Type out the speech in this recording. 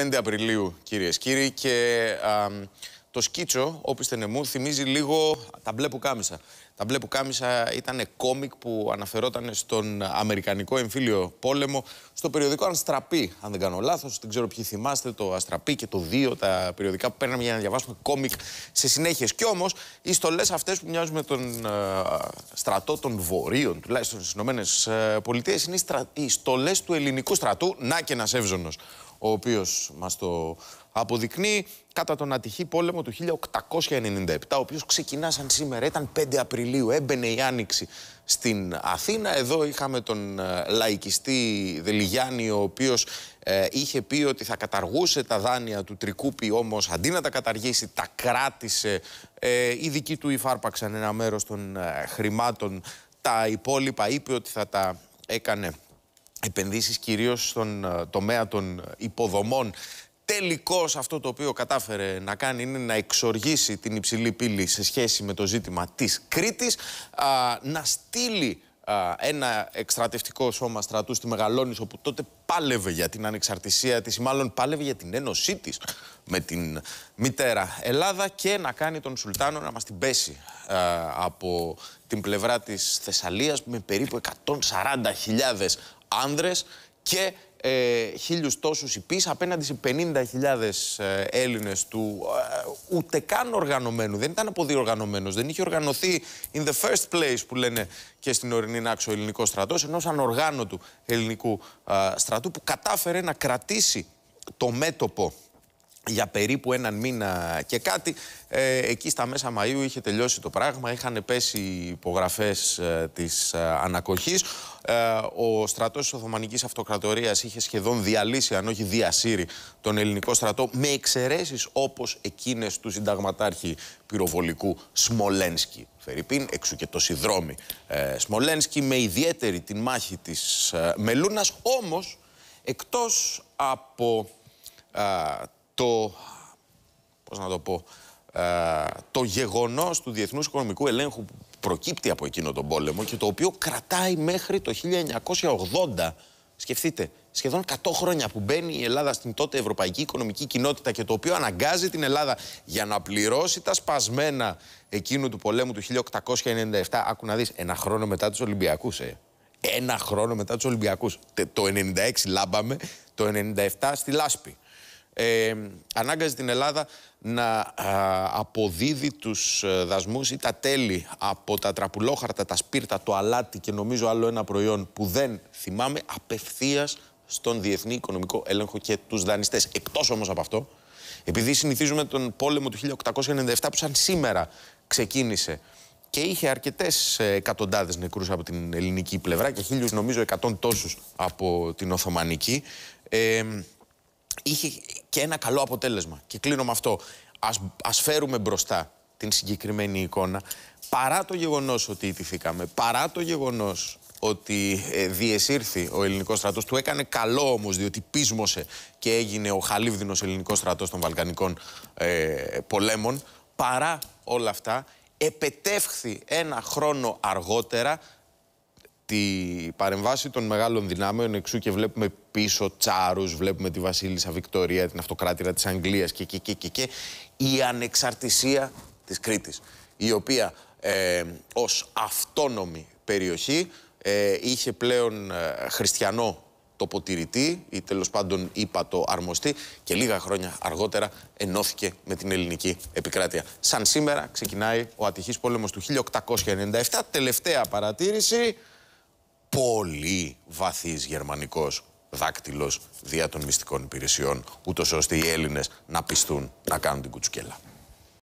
5 Απριλίου, κυρίες και κύριοι. Και το σκίτσο, όπιστε νεμού, θυμίζει λίγο τα μπλε κάμισα. Τα μπλε κάμισα, ήταν κόμικ που αναφερόταν στον Αμερικανικό εμφύλιο πόλεμο, στο περιοδικό Αστραπή, αν δεν κάνω λάθος. Δεν ξέρω ποιοι θυμάστε το Αστραπή και το 2, τα περιοδικά που παίρναμε για να διαβάσουμε κόμικ σε συνέχεια. Κι όμως, οι στολές αυτές που μοιάζουν με τον ε, στρατό των Βορείων, τουλάχιστον στις ΗΠΑ, ε, είναι οι, στρα... στολές του ελληνικού στρατού. Να και ένας Εύζωνος, ο οποίος μας το αποδεικνύει κατά τον ατυχή πόλεμο του 1897, ο οποίος ξεκινά σήμερα, ήταν 5 Απριλίου. Απριλίου έμπαινε η Άνοιξη στην Αθήνα. Εδώ είχαμε τον ε, λαϊκιστή Δελιγιάννη, ο οποίος ε, είχε πει ότι θα καταργούσε τα δάνεια του Τρικούπη, όμως αντί να τα καταργήσει, τα κράτησε. Ε, οι δικοί του υφάρπαξαν ένα μέρος των ε, χρημάτων. Τα υπόλοιπα είπε ότι θα τα έκανε επενδύσεις κυρίως στον τομέα των υποδομών Τελικός αυτό το οποίο κατάφερε να κάνει είναι να εξοργήσει την υψηλή πύλη σε σχέση με το ζήτημα της Κρήτης, να στείλει ένα εκστρατευτικό σώμα στρατού στη Μεγαλόνισο που τότε πάλευε για την ανεξαρτησία της ή μάλλον πάλευε για την ένωσή της με την μητέρα Ελλάδα και να κάνει τον Σουλτάνο να μας την πέσει από την πλευρά της Θεσσαλίας με περίπου 140.000 άνδρες και ε, χίλιους τόσους απέναντι σε 50.000 ε, Έλληνες του ε, ούτε καν οργανωμένου, δεν ήταν αποδιοργανωμένος. δεν είχε οργανωθεί in the first place που λένε και στην ορεινή Νάξο ο ελληνικός στρατός, ενός ανοργάνωτου ελληνικού ε, στρατού που κατάφερε να κρατήσει το μέτωπο για περίπου έναν μήνα και κάτι. Ε, εκεί στα μέσα Μαΐου είχε τελειώσει το πράγμα, είχαν πέσει οι υπογραφές ε, της ε, ανακοχής. Ε, ο στρατός της Οθωμανικής Αυτοκρατορίας είχε σχεδόν διαλύσει, αν όχι διασύρει, τον ελληνικό στρατό, με εξαιρέσεις όπως εκείνες του συνταγματάρχη πυροβολικού Σμολένσκι. Φερρυπίν, εξού και το συνδρόμι Σμολένσκι, με ιδιαίτερη την μάχη της Μελούνας, όμως εκτός από το, πώς να το πω, ε, το γεγονός του Διεθνούς Οικονομικού Ελέγχου που προκύπτει από εκείνο τον πόλεμο και το οποίο κρατάει μέχρι το 1980. Σκεφτείτε, σχεδόν 100 χρόνια που μπαίνει η Ελλάδα στην τότε Ευρωπαϊκή Οικονομική Κοινότητα και το οποίο αναγκάζει την Ελλάδα για να πληρώσει τα σπασμένα εκείνου του πολέμου του 1897. Άκου να δεις, ένα χρόνο μετά τους Ολυμπιακούς, ε. Ένα χρόνο μετά τους Ολυμπιακούς. Το 96 λάμπαμε, το 97 στη Λάσπη ε, ανάγκαζε την Ελλάδα να αποδίδει τους ε, δασμούς ή τα τέλη από τα τραπουλόχαρτα, τα σπίρτα, το αλάτι και νομίζω άλλο ένα προϊόν που δεν θυμάμαι απευθείας στον Διεθνή Οικονομικό Έλεγχο και τους δανειστές. Εκτός όμως από αυτό, επειδή συνηθίζουμε τον πόλεμο του 1897 που σαν σήμερα ξεκίνησε και είχε αρκετές ε, εκατοντάδες νεκρούς από την ελληνική πλευρά και χίλιους, νομίζω, εκατόν τόσους από την Οθωμανική. είχε και ένα καλό αποτέλεσμα. Και κλείνω με αυτό. Ας, ας φέρουμε μπροστά την συγκεκριμένη εικόνα, παρά το γεγονός ότι ιτηθήκαμε, παρά το γεγονός ότι ε, διεσήρθη ο ελληνικός στρατός, Του έκανε καλό όμως διότι πείσμωσε και έγινε ο χαλίβδινος ελληνικός στρατός των Βαλκανικών ε, πολέμων. Παρά όλα αυτά, επετεύχθη ένα χρόνο αργότερα τη παρεμβάση των μεγάλων δυνάμεων εξού και βλέπουμε πίσω τσάρους, βλέπουμε τη βασίλισσα Βικτωρία, την αυτοκράτηρα της Αγγλίας και, και, και, και, και η ανεξαρτησία της Κρήτης, η οποία ε, ως αυτόνομη περιοχή ε, είχε πλέον ε, χριστιανό τοποτηρητή ή τέλος πάντων είπα το αρμοστή και λίγα χρόνια αργότερα ενώθηκε με την ελληνική επικράτεια. Σαν σήμερα ξεκινάει ο ατυχής πόλεμος του 1897. Τελευταία παρατήρηση πολύ βαθύς γερμανικός δάκτυλος δια των μυστικών υπηρεσιών, ούτως ώστε οι Έλληνες να πιστούν να κάνουν την κουτσουκέλα.